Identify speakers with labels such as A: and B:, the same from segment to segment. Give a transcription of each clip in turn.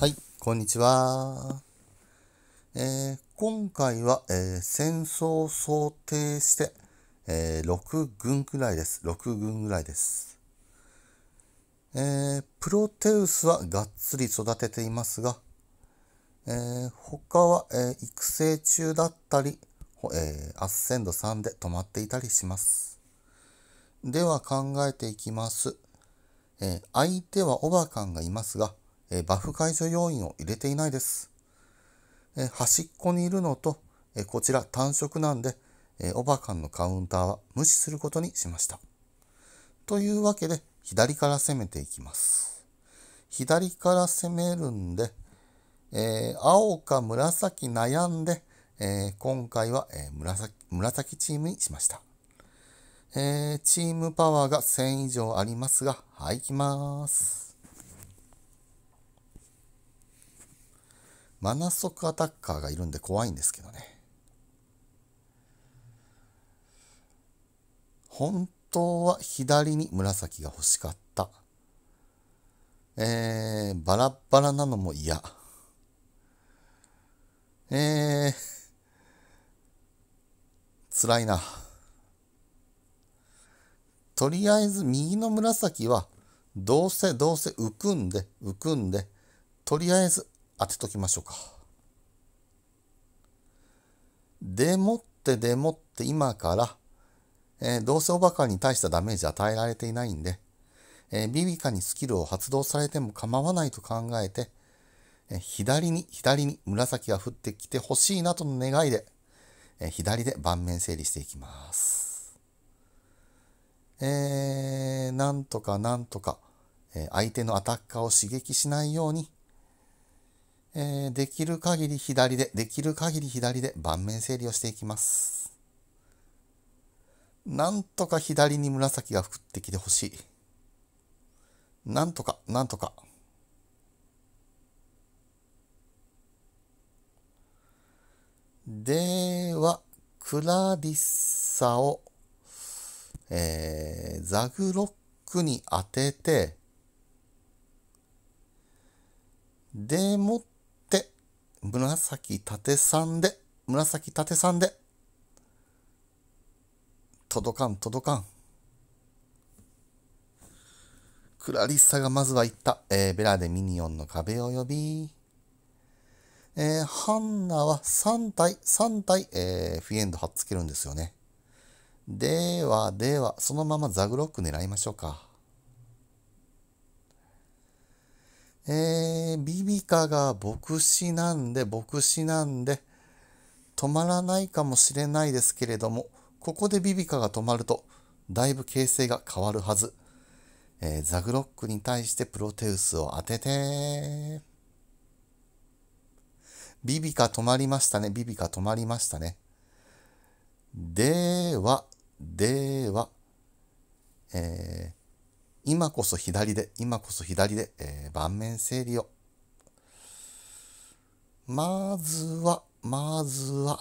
A: はい、こんにちは。えー、今回は、えー、戦争を想定して、えー、6軍くらいです。6軍ぐらいです。えプロテウスはがっつり育てていますが、え他は、え育成中だったり、えアッセンド3で止まっていたりします。では考えていきます。え相手はオバカンがいますが、えバフ解除要員を入れていないです。え端っこにいるのと、えこちら単色なんで、えオバカンのカウンターは無視することにしました。というわけで、左から攻めていきます。左から攻めるんで、えー、青か紫悩んで、えー、今回は、えー、紫紫チームにしました、えー。チームパワーが1000以上ありますが、はい、行きます。マナ速アタッカーがいるんで怖いんですけどね。本当は左に紫が欲しかった。えー、バラバラなのも嫌。えー、辛いな。とりあえず右の紫は、どうせどうせ浮くんで、浮くんで、とりあえず当てときましょうか。でもってでもって今から、えー、どうせおバカに対したダメージ与えられていないんで、えー、ビビカにスキルを発動されても構わないと考えて、えー、左に左に紫が降ってきてほしいなとの願いで、えー、左で盤面整理していきます。えー、なんとかなんとか、えー、相手のアタッカーを刺激しないように、えー、できる限り左で、できる限り左で盤面整理をしていきます。なんとか左に紫が降ってきてほしい。なんとか、なんとか。では、クラリッサを、えー、ザグロックに当てて、でもっ紫縦さんで、紫縦さんで、届かん、届かん。クラリッサがまずは言った、えー、ベラでミニオンの壁を呼び、えー、ハンナは3体、3体、えー、フィエンド貼っつけるんですよね。では、では、そのままザグロック狙いましょうか。えー、ビビカが牧師なんで、牧師なんで、止まらないかもしれないですけれども、ここでビビカが止まると、だいぶ形勢が変わるはず。えー、ザグロックに対してプロテウスを当てて、ビビカ止まりましたね。ビビカ止まりましたね。では、では、えー、今こそ左で、今こそ左で、えー、盤面整理を。まずは、まずは、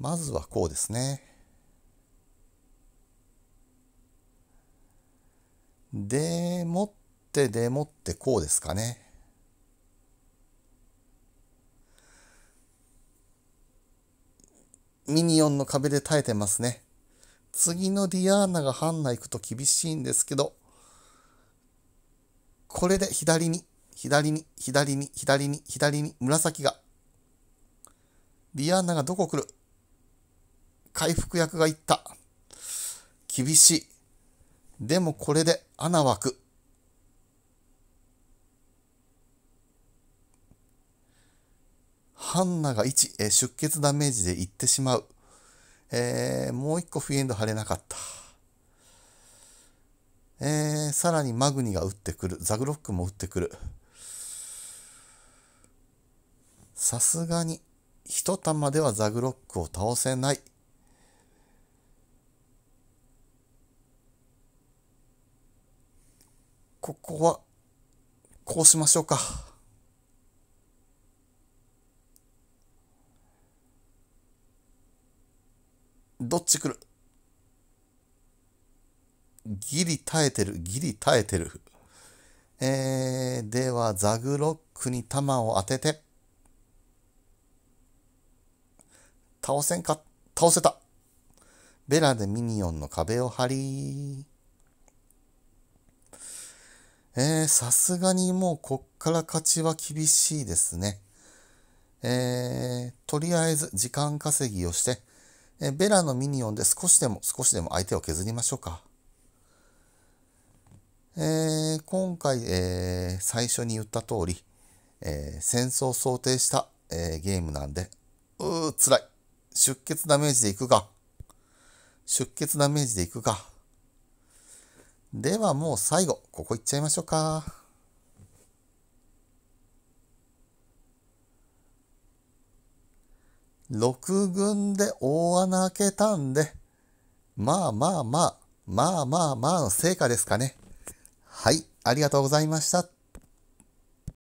A: まずはこうですね。でもってでもってこうですかね。ミニオンの壁で耐えてますね。次のディアーナがハンナ行くと厳しいんですけど、これで左に、左に、左に、左に、左に、紫が。ディアーナがどこ来る回復役がいった。厳しい。でもこれで穴枠。ハンナが1、え出血ダメージでいってしまう。えー、もう一個フィエンド貼れなかった。えー、さらにマグニが打ってくる。ザグロックも打ってくる。さすがに、一玉ではザグロックを倒せない。ここは、こうしましょうか。どっち来るギリ耐えてる、ギリ耐えてる。えー、では、ザグロックに弾を当てて。倒せんか倒せたベラでミニオンの壁を張り。えー、さすがにもうこっから勝ちは厳しいですね。えー、とりあえず時間稼ぎをして、えベラのミニオンで少しでも少しでも相手を削りましょうか。えー、今回、えー、最初に言った通り、えー、戦争を想定した、えゲームなんで、うー、辛い。出血ダメージでいくか。出血ダメージでいくか。ではもう最後、ここ行っちゃいましょうか。六軍で大穴開けたんで、まあまあまあ、まあまあまあの成果ですかね。はい、ありがとうございました。